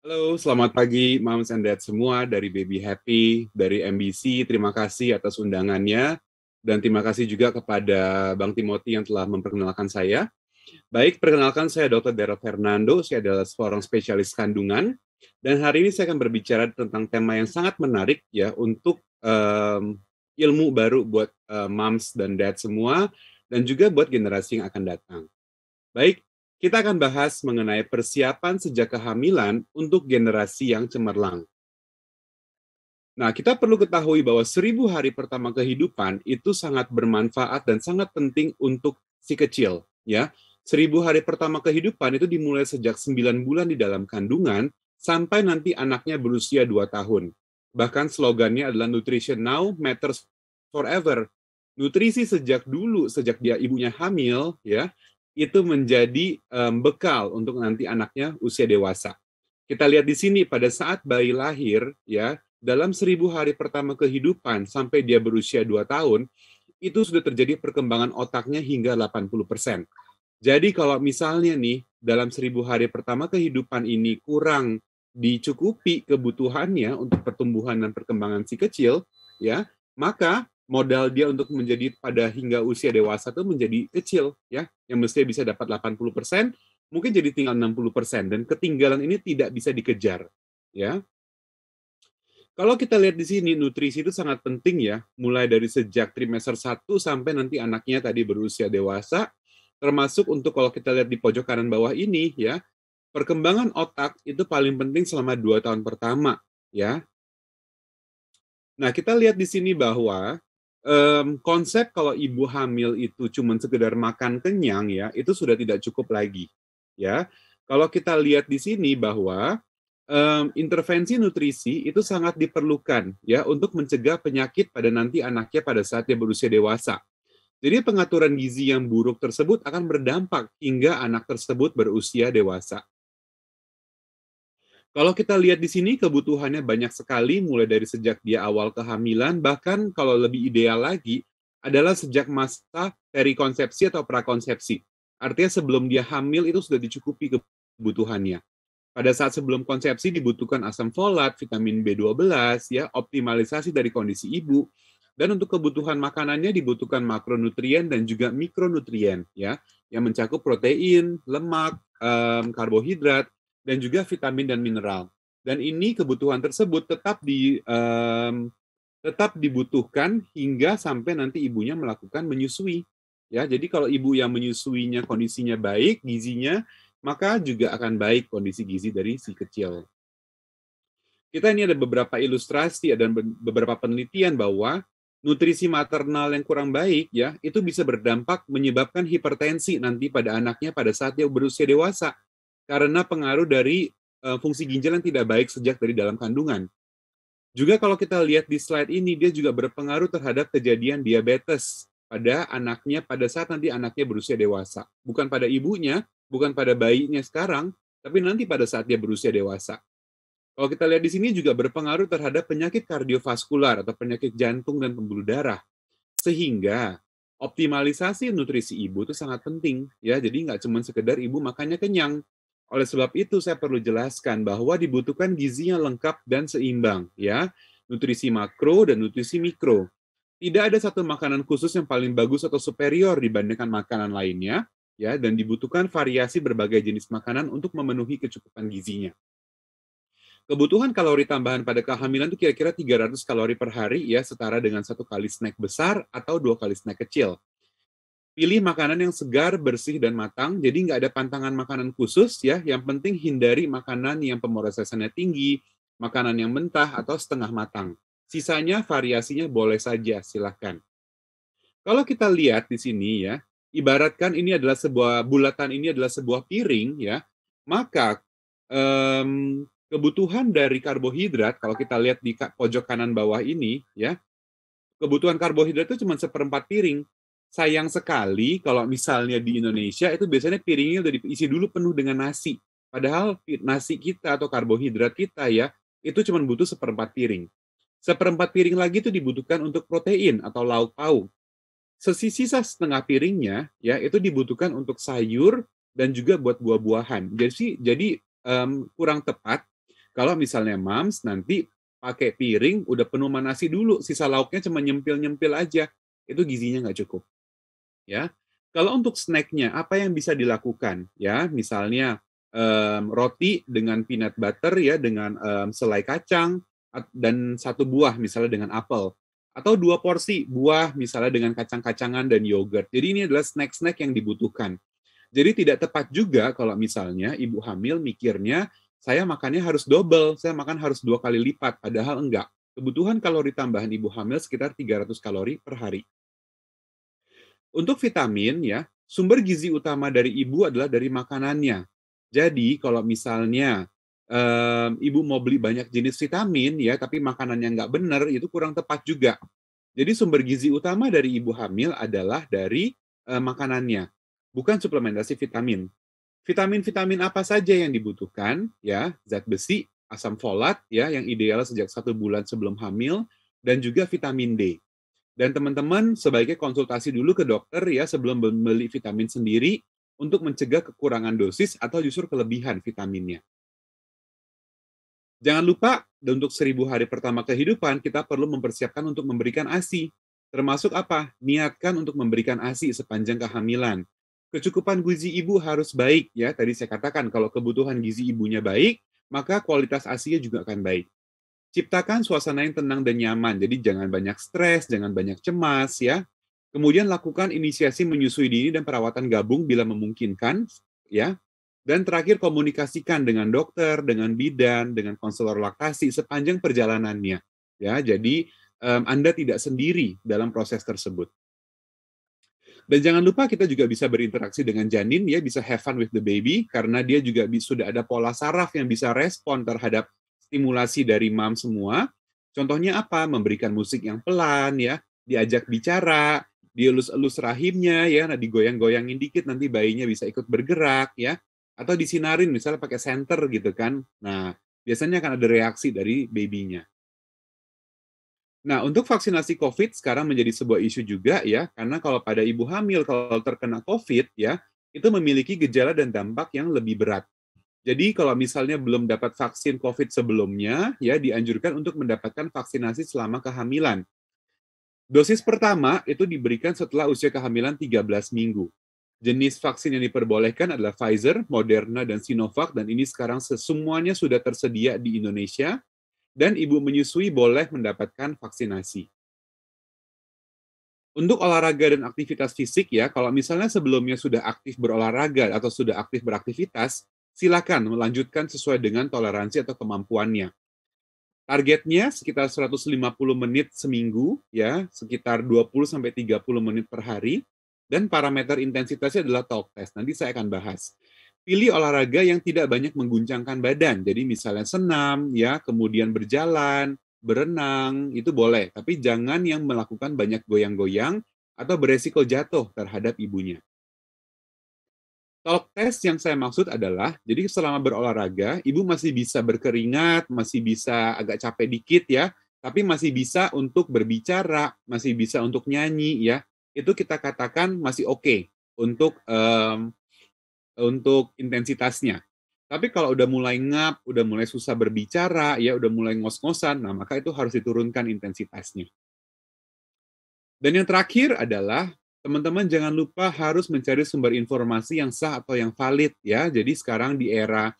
Halo, selamat pagi moms and dads semua dari Baby Happy, dari MBC. Terima kasih atas undangannya dan terima kasih juga kepada Bang Timothy yang telah memperkenalkan saya. Baik, perkenalkan saya Dr. Daryl Fernando, saya adalah seorang spesialis kandungan dan hari ini saya akan berbicara tentang tema yang sangat menarik ya untuk um, ilmu baru buat uh, moms dan dads semua dan juga buat generasi yang akan datang. Baik, kita akan bahas mengenai persiapan sejak kehamilan untuk generasi yang cemerlang. Nah, kita perlu ketahui bahwa seribu hari pertama kehidupan itu sangat bermanfaat dan sangat penting untuk si kecil. Ya, seribu hari pertama kehidupan itu dimulai sejak sembilan bulan di dalam kandungan sampai nanti anaknya berusia dua tahun. Bahkan slogannya adalah nutrition now matters forever. Nutrisi sejak dulu, sejak dia ibunya hamil, ya, itu menjadi um, bekal untuk nanti anaknya usia dewasa. Kita lihat di sini pada saat bayi lahir ya, dalam seribu hari pertama kehidupan sampai dia berusia dua tahun, itu sudah terjadi perkembangan otaknya hingga 80%. Jadi kalau misalnya nih, dalam seribu hari pertama kehidupan ini kurang dicukupi kebutuhannya untuk pertumbuhan dan perkembangan si kecil, ya, maka modal dia untuk menjadi pada hingga usia dewasa itu menjadi kecil ya yang mestinya bisa dapat 80% mungkin jadi tinggal 60% dan ketinggalan ini tidak bisa dikejar ya kalau kita lihat di sini nutrisi itu sangat penting ya mulai dari sejak trimester 1 sampai nanti anaknya tadi berusia dewasa termasuk untuk kalau kita lihat di pojok kanan bawah ini ya perkembangan otak itu paling penting selama 2 tahun pertama ya Nah, kita lihat di sini bahwa um, konsep kalau ibu hamil itu cuma sekedar makan kenyang ya, itu sudah tidak cukup lagi. Ya, kalau kita lihat di sini bahwa um, intervensi nutrisi itu sangat diperlukan ya untuk mencegah penyakit pada nanti anaknya pada saat dia berusia dewasa. Jadi pengaturan gizi yang buruk tersebut akan berdampak hingga anak tersebut berusia dewasa. Kalau kita lihat di sini kebutuhannya banyak sekali mulai dari sejak dia awal kehamilan bahkan kalau lebih ideal lagi adalah sejak masa perikonsepsi atau prakonsepsi. Artinya sebelum dia hamil itu sudah dicukupi kebutuhannya. Pada saat sebelum konsepsi dibutuhkan asam folat, vitamin B12 ya, optimalisasi dari kondisi ibu dan untuk kebutuhan makanannya dibutuhkan makronutrien dan juga mikronutrien ya yang mencakup protein, lemak, karbohidrat, dan juga vitamin dan mineral. Dan ini kebutuhan tersebut tetap di um, tetap dibutuhkan hingga sampai nanti ibunya melakukan menyusui. Ya, jadi kalau ibu yang menyusuinya kondisinya baik, gizinya, maka juga akan baik kondisi gizi dari si kecil. Kita ini ada beberapa ilustrasi dan beberapa penelitian bahwa nutrisi maternal yang kurang baik ya, itu bisa berdampak menyebabkan hipertensi nanti pada anaknya pada saat dia berusia dewasa karena pengaruh dari uh, fungsi ginjal yang tidak baik sejak dari dalam kandungan. Juga kalau kita lihat di slide ini, dia juga berpengaruh terhadap kejadian diabetes pada anaknya pada saat nanti anaknya berusia dewasa. Bukan pada ibunya, bukan pada bayinya sekarang, tapi nanti pada saat dia berusia dewasa. Kalau kita lihat di sini juga berpengaruh terhadap penyakit kardiovaskular atau penyakit jantung dan pembuluh darah. Sehingga optimalisasi nutrisi ibu itu sangat penting ya. Jadi nggak cuma sekedar ibu makannya kenyang, oleh sebab itu saya perlu jelaskan bahwa dibutuhkan gizi yang lengkap dan seimbang ya, nutrisi makro dan nutrisi mikro. Tidak ada satu makanan khusus yang paling bagus atau superior dibandingkan makanan lainnya ya dan dibutuhkan variasi berbagai jenis makanan untuk memenuhi kecukupan gizinya. Kebutuhan kalori tambahan pada kehamilan itu kira-kira 300 kalori per hari ya setara dengan satu kali snack besar atau dua kali snack kecil pilih makanan yang segar, bersih, dan matang. Jadi nggak ada pantangan makanan khusus ya. Yang penting hindari makanan yang pemrosesannya tinggi, makanan yang mentah atau setengah matang. Sisanya variasinya boleh saja, silahkan. Kalau kita lihat di sini ya, ibaratkan ini adalah sebuah bulatan ini adalah sebuah piring ya, maka um, kebutuhan dari karbohidrat kalau kita lihat di pojok kanan bawah ini ya, kebutuhan karbohidrat itu cuma seperempat piring sayang sekali kalau misalnya di Indonesia itu biasanya piringnya udah diisi dulu penuh dengan nasi. Padahal nasi kita atau karbohidrat kita ya, itu cuma butuh seperempat piring. Seperempat piring lagi itu dibutuhkan untuk protein atau lauk pauk. Sesisa setengah piringnya ya itu dibutuhkan untuk sayur dan juga buat buah-buahan. Jadi jadi um, kurang tepat kalau misalnya mams nanti pakai piring udah penuh manasi nasi dulu, sisa lauknya cuma nyempil-nyempil aja. Itu gizinya nggak cukup ya. Kalau untuk snacknya, apa yang bisa dilakukan? Ya, misalnya um, roti dengan peanut butter ya, dengan um, selai kacang dan satu buah misalnya dengan apel atau dua porsi buah misalnya dengan kacang-kacangan dan yogurt. Jadi ini adalah snack-snack yang dibutuhkan. Jadi tidak tepat juga kalau misalnya ibu hamil mikirnya saya makannya harus double, saya makan harus dua kali lipat, padahal enggak. Kebutuhan kalori tambahan ibu hamil sekitar 300 kalori per hari. Untuk vitamin ya, sumber gizi utama dari ibu adalah dari makanannya. Jadi kalau misalnya um, ibu mau beli banyak jenis vitamin ya, tapi makanannya nggak benar, itu kurang tepat juga. Jadi sumber gizi utama dari ibu hamil adalah dari uh, makanannya, bukan suplementasi vitamin. Vitamin-vitamin apa saja yang dibutuhkan ya, zat besi, asam folat ya yang ideal sejak satu bulan sebelum hamil dan juga vitamin D. Dan teman-teman sebaiknya konsultasi dulu ke dokter ya sebelum membeli vitamin sendiri untuk mencegah kekurangan dosis atau justru kelebihan vitaminnya. Jangan lupa, untuk seribu hari pertama kehidupan, kita perlu mempersiapkan untuk memberikan ASI. Termasuk apa? Niatkan untuk memberikan ASI sepanjang kehamilan. Kecukupan gizi ibu harus baik, ya. Tadi saya katakan, kalau kebutuhan gizi ibunya baik, maka kualitas ASInya juga akan baik. Ciptakan suasana yang tenang dan nyaman. Jadi jangan banyak stres, jangan banyak cemas ya. Kemudian lakukan inisiasi menyusui dini dan perawatan gabung bila memungkinkan ya. Dan terakhir komunikasikan dengan dokter, dengan bidan, dengan konselor laktasi sepanjang perjalanannya. Ya, jadi um, Anda tidak sendiri dalam proses tersebut. Dan jangan lupa kita juga bisa berinteraksi dengan janin ya, bisa have fun with the baby karena dia juga sudah ada pola saraf yang bisa respon terhadap stimulasi dari mam semua. Contohnya apa? Memberikan musik yang pelan ya, diajak bicara, dielus-elus rahimnya ya, nah digoyang-goyangin dikit nanti bayinya bisa ikut bergerak ya. Atau disinarin misalnya pakai senter gitu kan. Nah, biasanya akan ada reaksi dari babynya. Nah, untuk vaksinasi COVID sekarang menjadi sebuah isu juga ya, karena kalau pada ibu hamil kalau terkena COVID ya, itu memiliki gejala dan dampak yang lebih berat. Jadi kalau misalnya belum dapat vaksin COVID sebelumnya, ya dianjurkan untuk mendapatkan vaksinasi selama kehamilan. Dosis pertama itu diberikan setelah usia kehamilan 13 minggu. Jenis vaksin yang diperbolehkan adalah Pfizer, Moderna, dan Sinovac, dan ini sekarang semuanya sudah tersedia di Indonesia, dan ibu menyusui boleh mendapatkan vaksinasi. Untuk olahraga dan aktivitas fisik ya, kalau misalnya sebelumnya sudah aktif berolahraga atau sudah aktif beraktivitas, silakan melanjutkan sesuai dengan toleransi atau kemampuannya. Targetnya sekitar 150 menit seminggu, ya sekitar 20-30 menit per hari, dan parameter intensitasnya adalah talk test. Nanti saya akan bahas. Pilih olahraga yang tidak banyak mengguncangkan badan. Jadi misalnya senam, ya, kemudian berjalan, berenang, itu boleh. Tapi jangan yang melakukan banyak goyang-goyang atau beresiko jatuh terhadap ibunya. Kalau tes yang saya maksud adalah, jadi selama berolahraga, ibu masih bisa berkeringat, masih bisa agak capek dikit ya, tapi masih bisa untuk berbicara, masih bisa untuk nyanyi ya. Itu kita katakan masih oke okay untuk um, untuk intensitasnya. Tapi kalau udah mulai ngap, udah mulai susah berbicara, ya udah mulai ngos-ngosan, nah maka itu harus diturunkan intensitasnya. Dan yang terakhir adalah teman-teman jangan lupa harus mencari sumber informasi yang sah atau yang valid ya. Jadi sekarang di era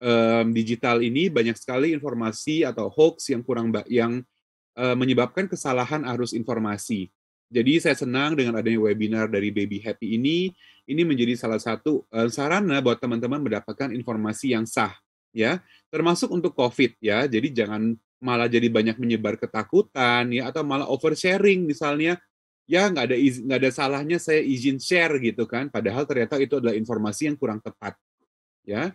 um, digital ini banyak sekali informasi atau hoax yang kurang yang uh, menyebabkan kesalahan arus informasi. Jadi saya senang dengan adanya webinar dari Baby Happy ini. Ini menjadi salah satu uh, sarana buat teman-teman mendapatkan informasi yang sah ya, termasuk untuk COVID ya. Jadi jangan malah jadi banyak menyebar ketakutan ya atau malah oversharing misalnya ya nggak ada nggak ada salahnya saya izin share gitu kan padahal ternyata itu adalah informasi yang kurang tepat ya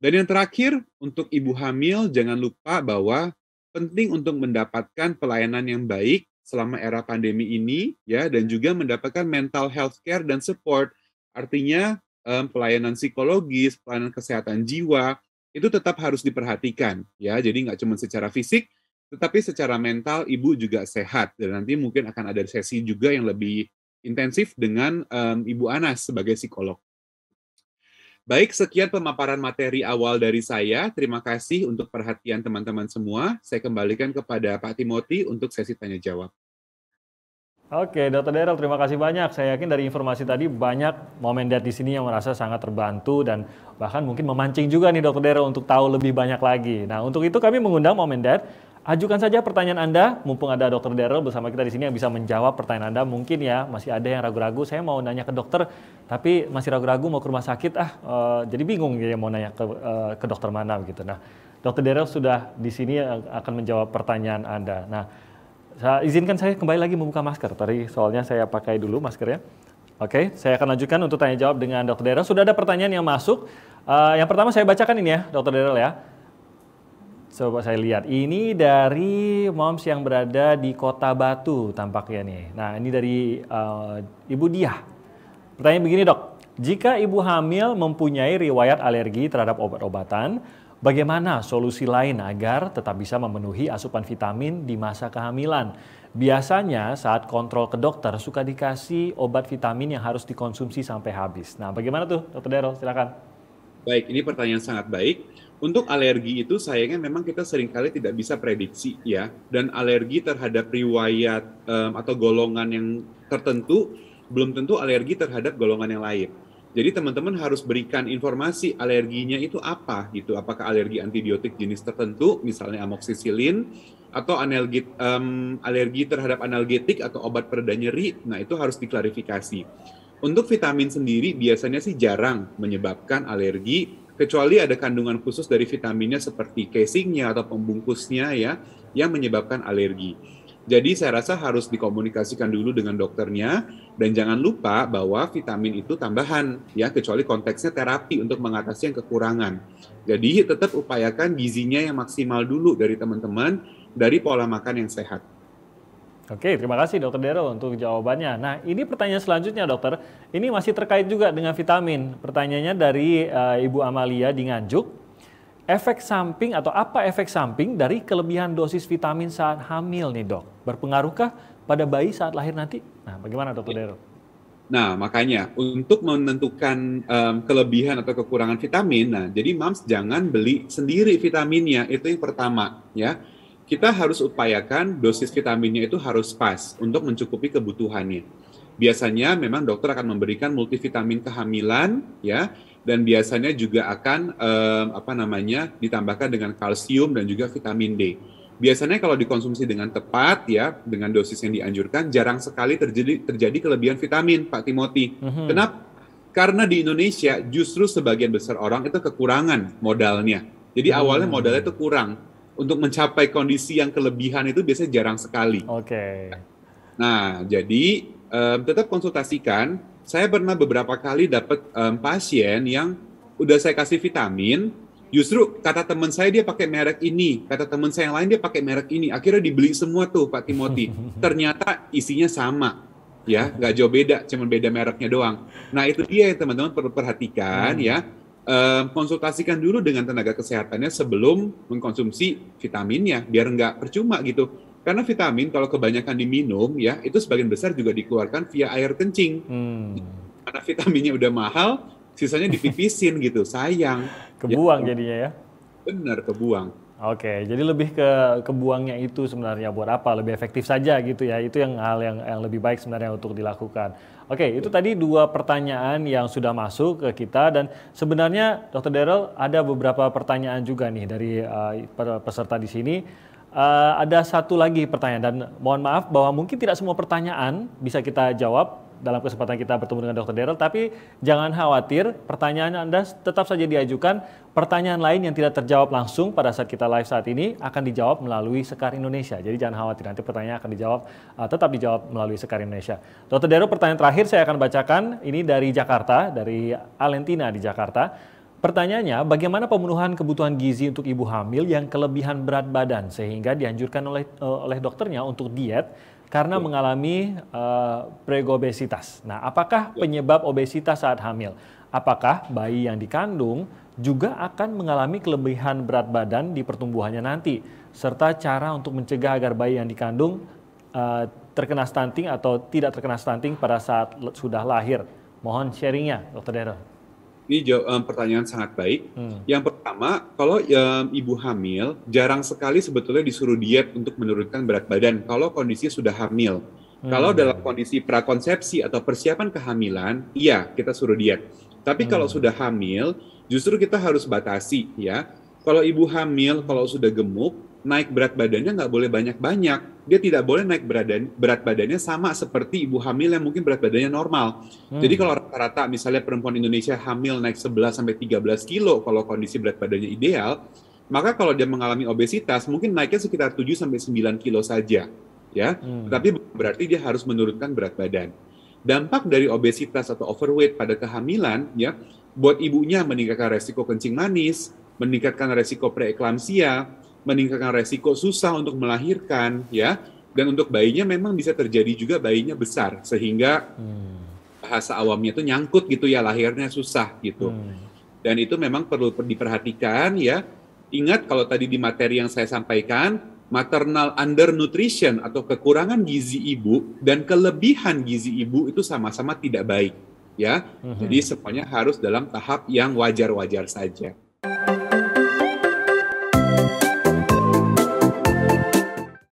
dan yang terakhir untuk ibu hamil jangan lupa bahwa penting untuk mendapatkan pelayanan yang baik selama era pandemi ini ya dan juga mendapatkan mental health care dan support artinya um, pelayanan psikologis pelayanan kesehatan jiwa itu tetap harus diperhatikan ya jadi nggak cuma secara fisik tetapi secara mental ibu juga sehat dan nanti mungkin akan ada sesi juga yang lebih intensif dengan um, ibu Anas sebagai psikolog. Baik, sekian pemaparan materi awal dari saya. Terima kasih untuk perhatian teman-teman semua. Saya kembalikan kepada Pak Timoti untuk sesi tanya jawab. Oke, Dr. Daryl, terima kasih banyak. Saya yakin dari informasi tadi banyak momen dat di sini yang merasa sangat terbantu dan bahkan mungkin memancing juga nih Dr. Daryl untuk tahu lebih banyak lagi. Nah, untuk itu kami mengundang momen dat Ajukan saja pertanyaan Anda, mumpung ada Dokter Daryl bersama kita di sini yang bisa menjawab pertanyaan Anda. Mungkin ya masih ada yang ragu-ragu, saya mau nanya ke dokter, tapi masih ragu-ragu mau ke rumah sakit ah, uh, jadi bingung ya mau nanya ke uh, ke dokter mana begitu. Nah, Dokter Daryl sudah di sini eh, akan menjawab pertanyaan Anda. Nah, saya izinkan saya kembali lagi membuka masker. Tadi soalnya saya pakai dulu maskernya. Oke, saya akan lanjutkan untuk tanya jawab dengan Dokter Daryl. Sudah ada pertanyaan yang masuk. Uh, yang pertama saya bacakan ini ya, Dokter Daryl ya. Coba saya lihat, ini dari moms yang berada di kota Batu tampaknya nih. Nah ini dari uh, Ibu Diah. Pertanyaan begini dok, jika ibu hamil mempunyai riwayat alergi terhadap obat-obatan, bagaimana solusi lain agar tetap bisa memenuhi asupan vitamin di masa kehamilan? Biasanya saat kontrol ke dokter suka dikasih obat vitamin yang harus dikonsumsi sampai habis. Nah bagaimana tuh dokter Daryl, silakan. Baik, ini pertanyaan sangat baik untuk alergi itu sayangnya memang kita seringkali tidak bisa prediksi ya dan alergi terhadap riwayat um, atau golongan yang tertentu belum tentu alergi terhadap golongan yang lain. Jadi teman-teman harus berikan informasi alerginya itu apa gitu. Apakah alergi antibiotik jenis tertentu, misalnya amoksisilin, atau analgi, um, alergi terhadap analgetik atau obat pereda nyeri. Nah itu harus diklarifikasi. Untuk vitamin sendiri biasanya sih jarang menyebabkan alergi kecuali ada kandungan khusus dari vitaminnya seperti casingnya atau pembungkusnya ya yang menyebabkan alergi. Jadi saya rasa harus dikomunikasikan dulu dengan dokternya dan jangan lupa bahwa vitamin itu tambahan ya kecuali konteksnya terapi untuk mengatasi yang kekurangan. Jadi tetap upayakan gizinya yang maksimal dulu dari teman-teman dari pola makan yang sehat. Oke, terima kasih Dokter Daryl untuk jawabannya. Nah, ini pertanyaan selanjutnya Dokter, ini masih terkait juga dengan vitamin. Pertanyaannya dari uh, Ibu Amalia di Nganjuk, efek samping atau apa efek samping dari kelebihan dosis vitamin saat hamil nih dok? Berpengaruhkah pada bayi saat lahir nanti? Nah, bagaimana Dokter Daryl? Nah, makanya untuk menentukan um, kelebihan atau kekurangan vitamin, nah jadi mams jangan beli sendiri vitaminnya, itu yang pertama ya kita harus upayakan dosis vitaminnya itu harus pas untuk mencukupi kebutuhannya. Biasanya memang dokter akan memberikan multivitamin kehamilan ya dan biasanya juga akan um, apa namanya ditambahkan dengan kalsium dan juga vitamin D. Biasanya kalau dikonsumsi dengan tepat ya dengan dosis yang dianjurkan jarang sekali terjadi terjadi kelebihan vitamin Pak Timothy. Mm -hmm. Kenapa? Karena di Indonesia justru sebagian besar orang itu kekurangan modalnya. Jadi hmm. awalnya modalnya itu kurang untuk mencapai kondisi yang kelebihan itu biasanya jarang sekali. Oke. Okay. Nah, jadi um, tetap konsultasikan. Saya pernah beberapa kali dapat um, pasien yang udah saya kasih vitamin, justru kata teman saya dia pakai merek ini, kata teman saya yang lain dia pakai merek ini. Akhirnya dibeli semua tuh Pak Timothy. Ternyata isinya sama, ya nggak jauh beda, cuman beda mereknya doang. Nah itu dia yang teman-teman perlu perhatikan hmm. ya konsultasikan dulu dengan tenaga kesehatannya sebelum mengkonsumsi vitaminnya, biar nggak percuma gitu. Karena vitamin kalau kebanyakan diminum ya, itu sebagian besar juga dikeluarkan via air kencing. Hmm. Karena vitaminnya udah mahal, sisanya dipipisin gitu, sayang. Kebuang ya. jadinya ya. Bener, kebuang. Oke, jadi lebih ke kebuangnya itu sebenarnya buat apa? Lebih efektif saja gitu ya. Itu yang hal yang, yang lebih baik sebenarnya untuk dilakukan. Oke, itu iya. tadi dua pertanyaan yang sudah masuk ke kita dan sebenarnya Dr. Daryl ada beberapa pertanyaan juga nih dari uh, peserta di sini. Uh, ada satu lagi pertanyaan dan mohon maaf bahwa mungkin tidak semua pertanyaan bisa kita jawab dalam kesempatan kita bertemu dengan Dr. Daryl. Tapi jangan khawatir, pertanyaan Anda tetap saja diajukan. Pertanyaan lain yang tidak terjawab langsung pada saat kita live saat ini akan dijawab melalui Sekar Indonesia. Jadi jangan khawatir, nanti pertanyaan akan dijawab, uh, tetap dijawab melalui Sekar Indonesia. Dr. Daryl, pertanyaan terakhir saya akan bacakan, ini dari Jakarta, dari Alentina di Jakarta. Pertanyaannya, bagaimana pemenuhan kebutuhan gizi untuk ibu hamil yang kelebihan berat badan sehingga dianjurkan oleh eh, oleh dokternya untuk diet karena mengalami uh, pregobesitas. Nah, apakah ya. penyebab obesitas saat hamil? Apakah bayi yang dikandung juga akan mengalami kelebihan berat badan di pertumbuhannya nanti, serta cara untuk mencegah agar bayi yang dikandung uh, terkena stunting atau tidak terkena stunting pada saat sudah lahir? Mohon sharingnya, Dr. Darren. Ini um, pertanyaan sangat baik. Hmm. Yang pertama, kalau um, ibu hamil, jarang sekali sebetulnya disuruh diet untuk menurunkan berat badan kalau kondisi sudah hamil. Hmm. Kalau dalam kondisi prakonsepsi atau persiapan kehamilan, iya kita suruh diet. Tapi hmm. kalau sudah hamil, justru kita harus batasi ya. Kalau ibu hamil, kalau sudah gemuk, naik berat badannya nggak boleh banyak-banyak dia tidak boleh naik beradan, berat badannya sama seperti ibu hamil yang mungkin berat badannya normal. Hmm. Jadi kalau rata-rata misalnya perempuan Indonesia hamil naik 11 sampai 13 kilo kalau kondisi berat badannya ideal, maka kalau dia mengalami obesitas mungkin naiknya sekitar 7 sampai 9 kilo saja, ya. Hmm. Tapi berarti dia harus menurunkan berat badan. Dampak dari obesitas atau overweight pada kehamilan ya buat ibunya meningkatkan resiko kencing manis, meningkatkan resiko preeklamsia, meningkatkan resiko susah untuk melahirkan ya dan untuk bayinya memang bisa terjadi juga bayinya besar sehingga hmm. bahasa awamnya itu nyangkut gitu ya lahirnya susah gitu hmm. dan itu memang perlu diperhatikan ya ingat kalau tadi di materi yang saya sampaikan maternal undernutrition atau kekurangan gizi ibu dan kelebihan gizi ibu itu sama-sama tidak baik ya hmm. jadi semuanya harus dalam tahap yang wajar-wajar saja.